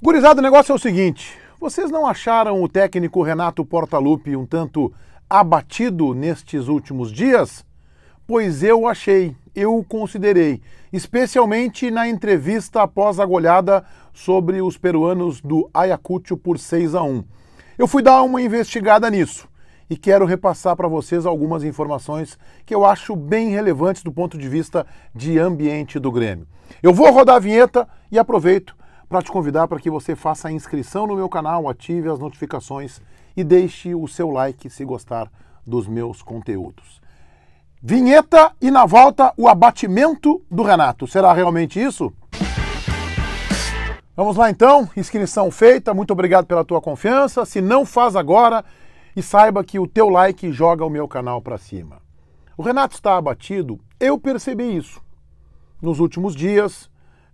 Gurizado, o negócio é o seguinte: vocês não acharam o técnico Renato Portaluppi um tanto abatido nestes últimos dias? Pois eu achei, eu o considerei, especialmente na entrevista após a goleada sobre os peruanos do Ayacucho por 6 a 1. Eu fui dar uma investigada nisso e quero repassar para vocês algumas informações que eu acho bem relevantes do ponto de vista de ambiente do Grêmio. Eu vou rodar a vinheta e aproveito para te convidar para que você faça a inscrição no meu canal, ative as notificações e deixe o seu like se gostar dos meus conteúdos. Vinheta e na volta o abatimento do Renato. Será realmente isso? Vamos lá então, inscrição feita, muito obrigado pela tua confiança. Se não faz agora, e saiba que o teu like joga o meu canal para cima. O Renato está abatido, eu percebi isso. Nos últimos dias,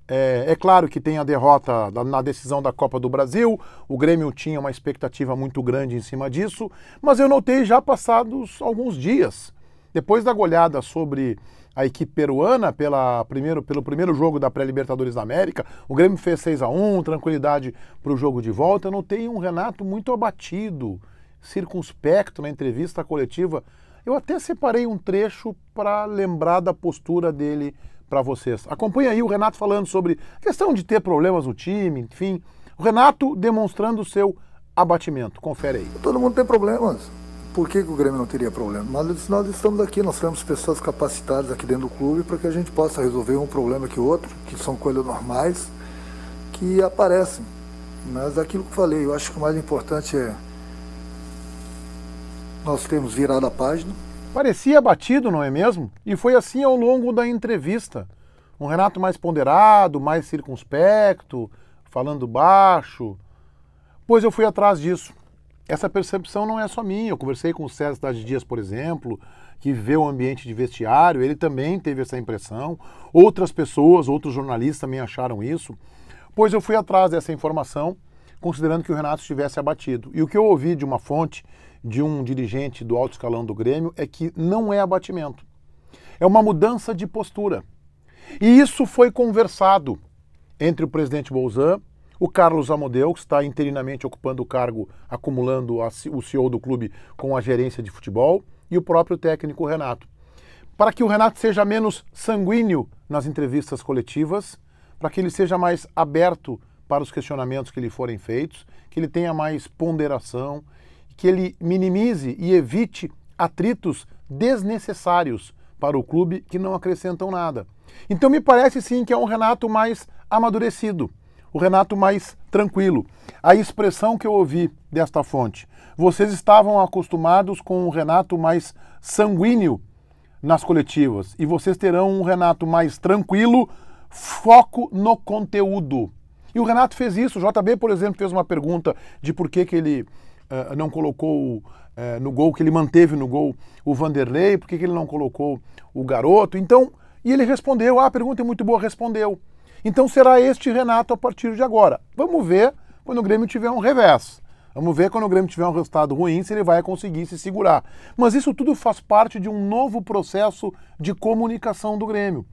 é, é, claro que tem a derrota na decisão da Copa do Brasil, o Grêmio tinha uma expectativa muito grande em cima disso, mas eu notei já passados alguns dias, depois da goleada sobre a equipe peruana pela primeiro, pelo primeiro jogo da pré-Libertadores da América, o Grêmio fez 6 a 1 tranquilidade para o jogo de volta, eu notei um Renato muito abatido, circunspecto na entrevista coletiva. Eu até separei um trecho para lembrar da postura dele para vocês. Acompanha aí o Renato falando sobre a questão de ter problemas no time, enfim. O Renato demonstrando o seu abatimento. Confere aí. Todo mundo tem problemas. Por que, que o Grêmio não teria problema? Mas nós estamos aqui, nós temos pessoas capacitadas aqui dentro do clube para que a gente possa resolver um problema que outro, que são coisas normais, que aparecem. Mas aquilo que eu falei, eu acho que o mais importante é nós temos virado a página, Parecia batido, não é mesmo? E foi assim ao longo da entrevista. Um Renato mais ponderado, mais circunspecto, falando baixo. Pois eu fui atrás disso. Essa percepção não é só minha. Eu conversei com o César Cidade Dias, por exemplo, que vê o ambiente de vestiário, ele também teve essa impressão. Outras pessoas, outros jornalistas também acharam isso. Pois eu fui atrás dessa informação considerando que o Renato estivesse abatido. E o que eu ouvi de uma fonte, de um dirigente do alto escalão do Grêmio, é que não é abatimento. É uma mudança de postura. E isso foi conversado entre o presidente Bolzan, o Carlos Amodeu, que está interinamente ocupando o cargo, acumulando a, o CEO do clube com a gerência de futebol, e o próprio técnico Renato. Para que o Renato seja menos sanguíneo nas entrevistas coletivas, para que ele seja mais aberto para os questionamentos que lhe forem feitos, que ele tenha mais ponderação, que ele minimize e evite atritos desnecessários para o clube que não acrescentam nada. Então me parece sim que é um Renato mais amadurecido, o Renato mais tranquilo. A expressão que eu ouvi desta fonte, vocês estavam acostumados com um Renato mais sanguíneo nas coletivas e vocês terão um Renato mais tranquilo, foco no conteúdo. E o Renato fez isso. O JB, por exemplo, fez uma pergunta de por que, que ele uh, não colocou uh, no gol, que ele manteve no gol o Vanderlei, por que, que ele não colocou o garoto. Então, e ele respondeu: ah, a pergunta é muito boa, respondeu. Então será este Renato a partir de agora. Vamos ver quando o Grêmio tiver um revés. Vamos ver quando o Grêmio tiver um resultado ruim se ele vai conseguir se segurar. Mas isso tudo faz parte de um novo processo de comunicação do Grêmio.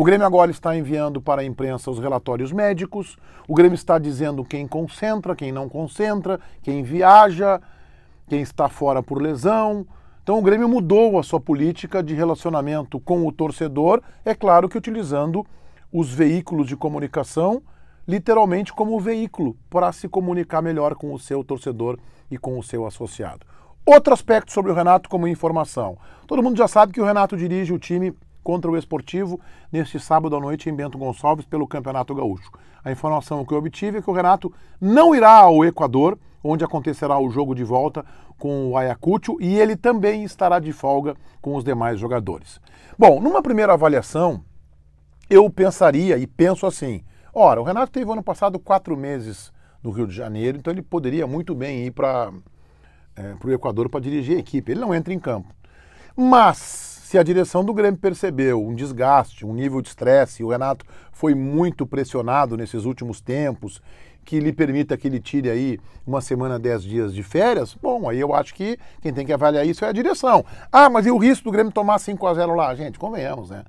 O Grêmio agora está enviando para a imprensa os relatórios médicos, o Grêmio está dizendo quem concentra, quem não concentra, quem viaja, quem está fora por lesão. Então o Grêmio mudou a sua política de relacionamento com o torcedor, é claro que utilizando os veículos de comunicação literalmente como veículo para se comunicar melhor com o seu torcedor e com o seu associado. Outro aspecto sobre o Renato como informação. Todo mundo já sabe que o Renato dirige o time contra o Esportivo neste sábado à noite em Bento Gonçalves pelo Campeonato Gaúcho. A informação que eu obtive é que o Renato não irá ao Equador, onde acontecerá o jogo de volta com o Ayacucho e ele também estará de folga com os demais jogadores. Bom, numa primeira avaliação, eu pensaria e penso assim: ora, o Renato teve ano passado quatro meses no Rio de Janeiro, então ele poderia muito bem ir para é, eh, o Equador para dirigir a equipe. Ele não entra em campo. Mas se a direção do Grêmio percebeu um desgaste, um nível de estresse, o Renato foi muito pressionado nesses últimos tempos, que lhe permita que ele tire aí uma semana, dez dias de férias, bom, aí eu acho que quem tem que avaliar isso é a direção. Ah, mas e o risco do Grêmio tomar 5 a 0 lá? Gente, convenhamos, né?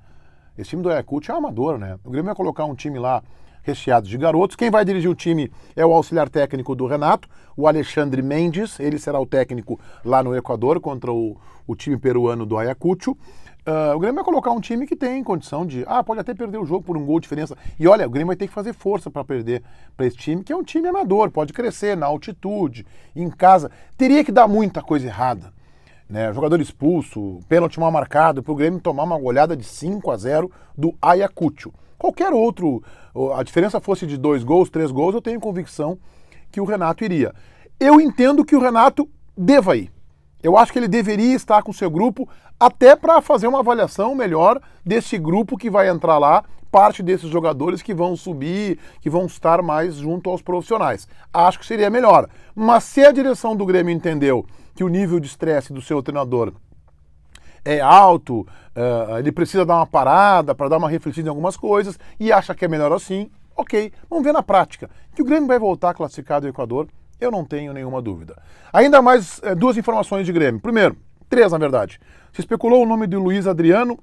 Esse time do Ayacucho é um amador, né? O Grêmio vai colocar um time lá recheados de garotos. Quem vai dirigir o time é o auxiliar técnico do Renato, o Alexandre Mendes. Ele será o técnico lá no Equador contra o, o time peruano do Ayacucho. Uh, o Grêmio vai colocar um time que tem condição de. Ah, pode até perder o jogo por um gol de diferença. E olha, o Grêmio vai ter que fazer força para perder para esse time, que é um time amador, pode crescer na altitude, em casa. Teria que dar muita coisa errada né? Jogador expulso, pênalti mal marcado, para o Grêmio tomar uma goleada de 5 a 0 do Ayacucho. Qualquer outro, a diferença fosse de dois gols, três gols, eu tenho convicção que o Renato iria. Eu entendo que o Renato deva ir. Eu acho que ele deveria estar com o seu grupo até para fazer uma avaliação melhor desse grupo que vai entrar lá parte desses jogadores que vão subir, que vão estar mais junto aos profissionais. Acho que seria melhor. Mas se a direção do Grêmio entendeu que o nível de estresse do seu treinador é alto, uh, ele precisa dar uma parada para dar uma refletida em algumas coisas e acha que é melhor assim, ok. Vamos ver na prática. Que o Grêmio vai voltar classificado ao Equador, eu não tenho nenhuma dúvida. Ainda mais uh, duas informações de Grêmio. Primeiro, três na verdade. Se especulou o nome de Luiz Adriano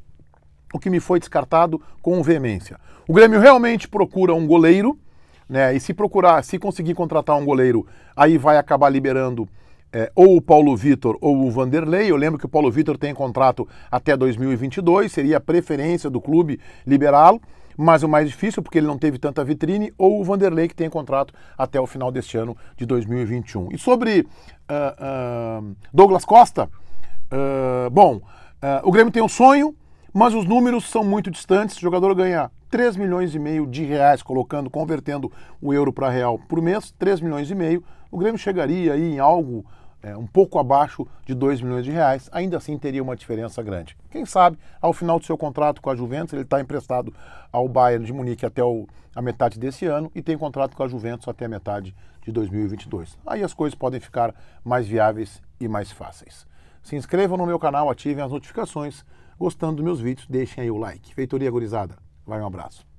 o que me foi descartado com veemência. O Grêmio realmente procura um goleiro, né? E se procurar, se conseguir contratar um goleiro, aí vai acabar liberando é, ou o Paulo Vitor ou o Vanderlei. Eu lembro que o Paulo Vitor tem contrato até 2022, seria a preferência do clube liberá-lo, mas o mais difícil, porque ele não teve tanta vitrine, ou o Vanderlei, que tem contrato até o final deste ano de 2021. E sobre uh, uh, Douglas Costa, uh, bom, o Grêmio tem um sonho mas os números são muito distantes. O jogador ganha 3 milhões e meio de reais, colocando, convertendo o euro para real por mês, 3 milhões e meio. O Grêmio chegaria aí em algo é, um pouco abaixo de 2 milhões de reais, ainda assim teria uma diferença grande. Quem sabe, ao final do seu contrato com a Juventus, ele está emprestado ao Bayern de Munique até o, a metade desse ano e tem contrato com a Juventus até a metade de 2022. Aí as coisas podem ficar mais viáveis e mais fáceis. Se inscrevam no meu canal, ativem as notificações Gostando dos meus vídeos, deixem aí o like. Feitoria Gurizada, vai um abraço.